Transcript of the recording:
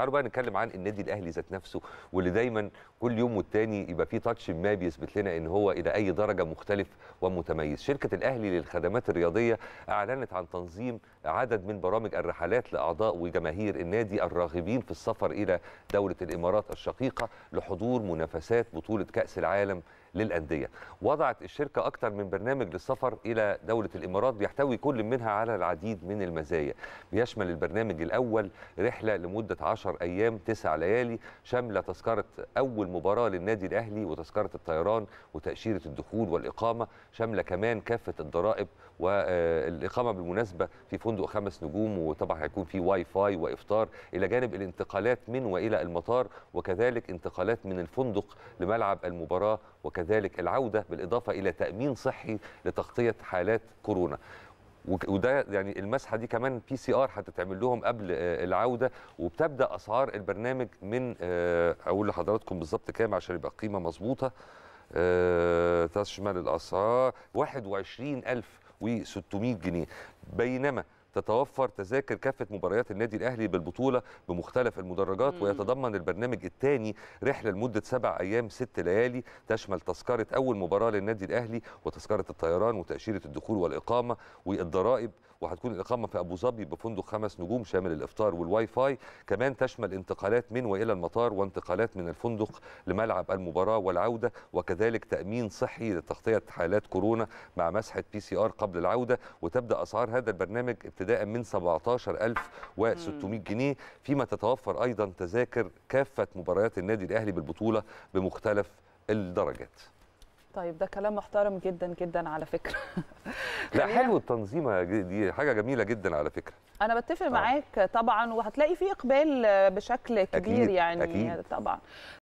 تعالوا بقى نتكلم عن النادي الاهلي ذات نفسه واللي دايما كل يوم والتاني يبقى فيه تاتش ما بيثبت لنا ان هو الى اي درجه مختلف ومتميز شركه الاهلي للخدمات الرياضيه اعلنت عن تنظيم عدد من برامج الرحلات لاعضاء وجماهير النادي الراغبين في السفر الى دوله الامارات الشقيقه لحضور منافسات بطوله كاس العالم للانديه وضعت الشركه اكثر من برنامج للسفر الى دوله الامارات بيحتوي كل منها على العديد من المزايا بيشمل البرنامج الاول رحله لمده 10 ايام 9 ليالي شامله تذكره اول مباراه للنادي الاهلي وتذكره الطيران وتاشيره الدخول والاقامه شامله كمان كافه الضرائب والاقامه آه، بالمناسبه في فندق خمس نجوم وطبعا هيكون في واي فاي وافطار الى جانب الانتقالات من والى المطار وكذلك انتقالات من الفندق لملعب المباراه وكذلك العودة بالإضافة إلى تأمين صحي لتغطية حالات كورونا وده يعني المسحه دي كمان بي سي ار هتتعمل لهم قبل آه، العوده وبتبدا اسعار البرنامج من آه، اقول لحضراتكم بالظبط كام عشان يبقى قيمه مظبوطه آه، تشمل الاسعار 21600 جنيه بينما تتوفر تذاكر كافه مباريات النادي الاهلي بالبطوله بمختلف المدرجات ويتضمن البرنامج الثاني رحله لمده سبع ايام ست ليالي تشمل تذكره اول مباراه للنادي الاهلي وتذكره الطيران وتاشيره الدخول والاقامه والضرائب وهتكون الاقامه في ابو ظبي بفندق خمس نجوم شامل الافطار والواي فاي كمان تشمل انتقالات من والى المطار وانتقالات من الفندق لملعب المباراه والعوده وكذلك تامين صحي لتغطيه حالات كورونا مع مسحه بي سي ار قبل العوده وتبدا اسعار هذا البرنامج ابتداء من 17600 جنيه فيما تتوفر ايضا تذاكر كافه مباريات النادي الاهلي بالبطوله بمختلف الدرجات طيب ده كلام محترم جدا جدا على فكره لا حلو التنظيمه دي حاجه جميله جدا على فكره انا بتفق آه. معاك طبعا وهتلاقي في اقبال بشكل كبير أكيد. يعني أكيد. طبعا